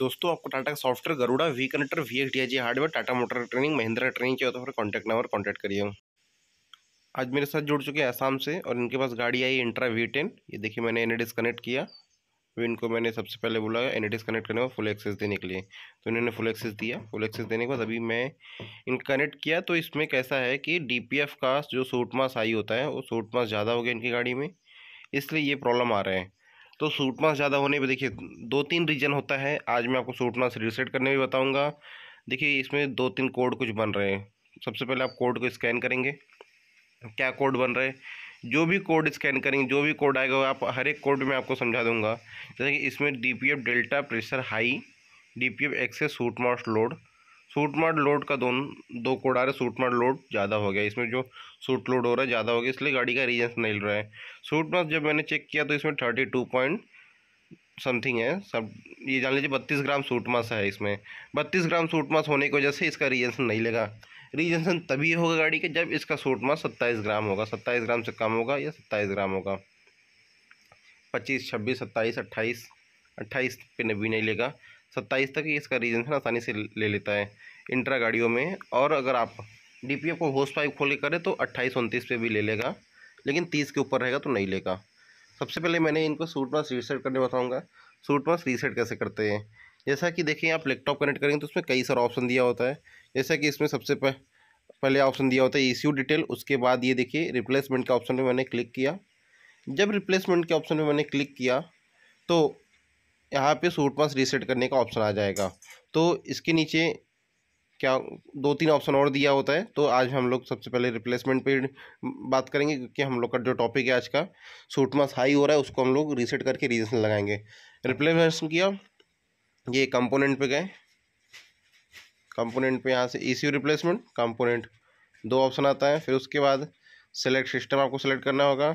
दोस्तों आपको टाटा का software Garuda V connector V S D I hardware Tata motor training Mahindra training के तो फिर कॉन्टैक्ट नंबर कॉन्टैक्ट करिए आज मेरे साथ जुड़ चुके हैं आसाम से और इनके पास गाड़ी आई इंट्रा वी टेन ये देखिए मैंने एन कनेक्ट किया तो इनको मैंने सबसे पहले बोला एन कनेक्ट करने में फुल एक्सेस देने के लिए तो इन्होंने फुल एक्सेस दिया फुल एक्सेस देने के बाद अभी मैं इनको कनेक्ट किया तो इसमें कैसा है कि डी का जो सूट मास आई होता है वो सूट मास ज़्यादा हो गया इनकी गाड़ी में इसलिए ये प्रॉब्लम आ रहा है तो सूटमास ज़्यादा होने पर देखिए दो तीन रीजन होता है आज मैं आपको सूटमास रिसेट करने भी बताऊँगा देखिए इसमें दो तीन कोड कुछ बन रहे हैं सबसे पहले आप कोड को स्कैन करेंगे क्या कोड बन रहे जो भी कोड स्कैन करेंगे जो भी कोड आएगा आप हर एक कोड में आपको समझा दूंगा जैसे कि इसमें D P F delta pressure high D P F access soot mass load soot मार्ड लोड का दोनों दो कोड आ रहे सूट मार्ड लोड ज़्यादा हो गया इसमें जो सूट लोड हो रहा है ज़्यादा हो गया इसलिए गाड़ी का रीजन नहीं रहा है सूट सूटमार्ट जब मैंने चेक किया तो इसमें थर्टी टू पॉइंट समथिंग है सब ये जान लीजिए बत्तीस ग्राम सूट मास है इसमें बत्तीस ग्राम सूट मास होने की वजह से इसका रीजेंसन नहीं लेगा रीजेंसन तभी होगा गाड़ी के जब इसका सूट मास सत्ताईस ग्राम होगा सत्ताईस ग्राम से कम होगा या सत्ताईस ग्राम होगा पच्चीस छब्बीस सत्ताईस अट्ठाईस अट्ठाईस पे भी नहीं लेगा सत्ताईस तक इसका रीजन आसानी से ले लेता है इंट्रा गाड़ियों में और अगर आप डी को होस पाइप खोल करें तो अट्ठाईस उनतीस पे भी ले लेगा लेकिन तीस के ऊपर रहेगा तो नहीं लेगा सबसे पहले मैंने इनको सूट मास रीसेट करने बताऊँगा सूट मास रीसेट कैसे करते हैं जैसा कि देखिए आप लैपटॉप कनेक्ट करेंगे तो उसमें कई सारा ऑप्शन दिया होता है जैसा कि इसमें सबसे पह, पहले ऑप्शन दिया होता है ई डिटेल उसके बाद ये देखिए रिप्लेसमेंट का ऑप्शन में मैंने क्लिक किया जब रिप्लेसमेंट के ऑप्शन में मैंने क्लिक किया तो यहाँ पे सूट पास रीसेट करने का ऑप्शन आ जाएगा तो इसके नीचे क्या दो तीन ऑप्शन और दिया होता है तो आज हम लोग सबसे पहले रिप्लेसमेंट पे बात करेंगे क्योंकि हम लोग का जो टॉपिक है आज का सूट मास हाई हो रहा है उसको हम लोग रीसेट करके रीजन लगाएंगे रिप्लेसमेंट किया ये कंपोनेंट पे गए कंपोनेंट पे यहाँ से ई रिप्लेसमेंट कंपोनेंट दो ऑप्शन आता है फिर उसके बाद सेलेक्ट सिस्टम आपको सेलेक्ट करना होगा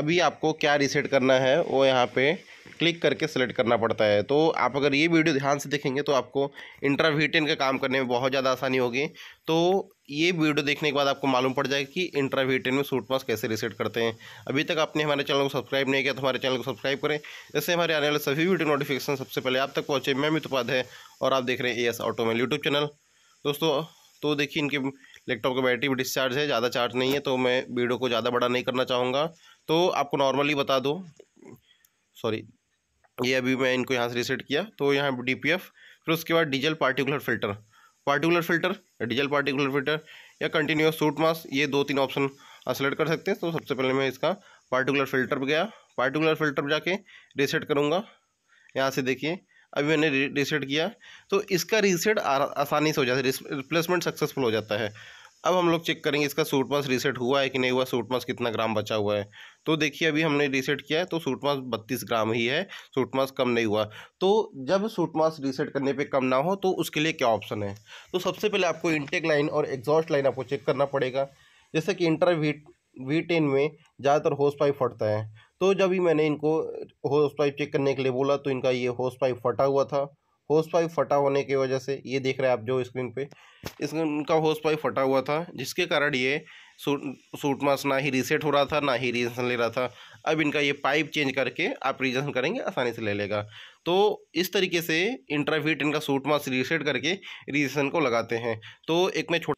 अभी आपको क्या रीसेट करना है वो यहाँ पे क्लिक करके सेलेक्ट करना पड़ता है तो आप अगर ये वीडियो ध्यान से देखेंगे तो आपको इंट्रावीटेन का काम करने में बहुत ज़्यादा आसानी होगी तो ये वीडियो देखने के बाद आपको मालूम पड़ जाएगा कि इंट्रावीटेन में सूट मास कैसे रिसेट करते हैं अभी तक आपने हमारे चैनल को सब्सक्राइब नहीं किया तो हमारे चैनल को सब्सक्राइब करें जैसे हमारे आने वाले सभी वीडियो नोटिफिकेशन सबसे पहले आप तक पहुँचे मैं मित है और आप देख रहे हैं ए एस ऑटोमेल यूट्यूब चैनल दोस्तों तो देखिए इनके लैपटॉप का बैटरी भी डिस्चार्ज है ज़्यादा चार्ज नहीं है तो मैं वीडियो को ज़्यादा बड़ा नहीं करना चाहूँगा तो आपको नॉर्मली बता दो सॉरी ये अभी मैं इनको यहाँ से रिसेट किया तो यहाँ डी पी एफ़ फिर उसके बाद diesel particular filter particular filter diesel particular filter या कंटिन्यूस सूट मास ये दो तीन ऑप्शन सेलेक्ट कर सकते हैं तो सबसे पहले मैं इसका पार्टिकुलर फिल्टर पर गया पार्टिकुलर फिल्टर पर जाके रिसेट करूँगा यहाँ से देखिए अभी मैंने रिसेट किया तो इसका रीसेट आसानी से हो जाता है रिप्लेसमेंट सक्सेसफुल हो जाता है अब हम लोग चेक करेंगे इसका सूट मास रीसेट हुआ है कि नहीं हुआ सूट मास कितना ग्राम बचा हुआ है तो देखिए अभी हमने रीसेट किया है तो सूट मास बत्तीस ग्राम ही है सूट मास कम नहीं हुआ तो जब सूट मास रीसेट करने पे कम ना हो तो उसके लिए क्या ऑप्शन है तो सबसे पहले आपको इंटेक लाइन और एग्जॉस्ट लाइन आपको चेक करना पड़ेगा जैसे कि इंटर वीट वी टेन में ज़्यादातर होस पाइप फटता है तो जब भी मैंने इनको होस पाइप चेक करने के लिए बोला तो इनका ये होस पाइप फटा हुआ था होस पाइप फटा होने की वजह से ये देख रहे हैं आप जो स्क्रीन पे इसका का होस पाइप फटा हुआ था जिसके कारण ये सूट सूट मास ना ही रीसेट हो रहा था ना ही रीजन ले रहा था अब इनका ये पाइप चेंज करके आप रीजन करेंगे आसानी से ले लेगा तो इस तरीके से इंट्राफिट इनका सूट मास रीसेट करके रीजन को लगाते हैं तो एक मैं छोटा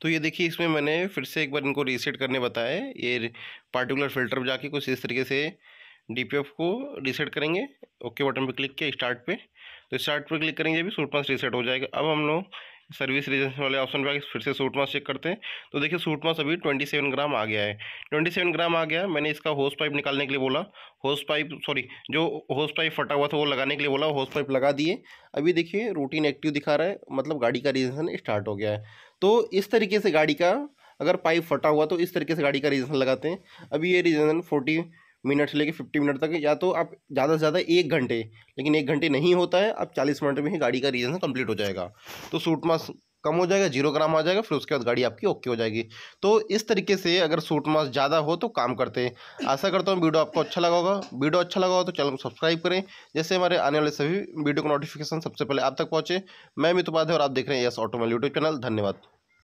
तो ये देखिए इसमें मैंने फिर से एक बार इनको रीसेट करने बताया ये पार्टिकुलर फिल्टर पर जाके कुछ इस तरीके से एफ को रीसेट करेंगे ओके बटन पर क्लिक किया स्टार्ट पे तो स्टार्ट पे क्लिक करेंगे अभी सूट मास रीसेट हो जाएगा अब हम लोग सर्विस रीजन वाले ऑप्शन पर फिर से सूट मास चेक करते हैं तो देखिए सूट मास अभी ट्वेंटी सेवन ग्राम आ गया है ट्वेंटी सेवन ग्राम आ गया मैंने इसका होस पाइप निकालने के लिए बोला होस पाइप सॉरी जो होस पाइप फटा हुआ था वो लगाने के लिए बोला होस पाइप लगा दिए अभी देखिए रूटीन एक्टिव दिखा रहा है मतलब गाड़ी का रीजन स्टार्ट हो गया है तो इस तरीके से गाड़ी का अगर पाइप फटा हुआ तो इस तरीके से गाड़ी का रीजन लगाते हैं अभी ये रीजन फोर्टी मिनट से लेकर फिफ्टी मिनट तक या तो आप ज़्यादा से ज़्यादा एक घंटे लेकिन एक घंटे नहीं होता है आप चालीस मिनट में ही गाड़ी का रीजन कंप्लीट हो जाएगा तो सूट मास कम हो जाएगा जीरो ग्राम आ जाएगा फिर उसके बाद गाड़ी आपकी ओके हो जाएगी तो इस तरीके से अगर सूट मास ज़्यादा हो तो काम करते हैं आशा करता हूँ वीडियो आपको अच्छा लगा होगा वीडियो अच्छा लगा हो तो चैनल को सब्सक्राइब करें जैसे हमारे आने वाले सभी वीडियो को नोटिफिकेशन सबसे पहले आप तक पहुँचे मैं मितुपाध्याय और आप देख रहे हैं यस ऑटोमल यूट्यूब चैनल धन्यवाद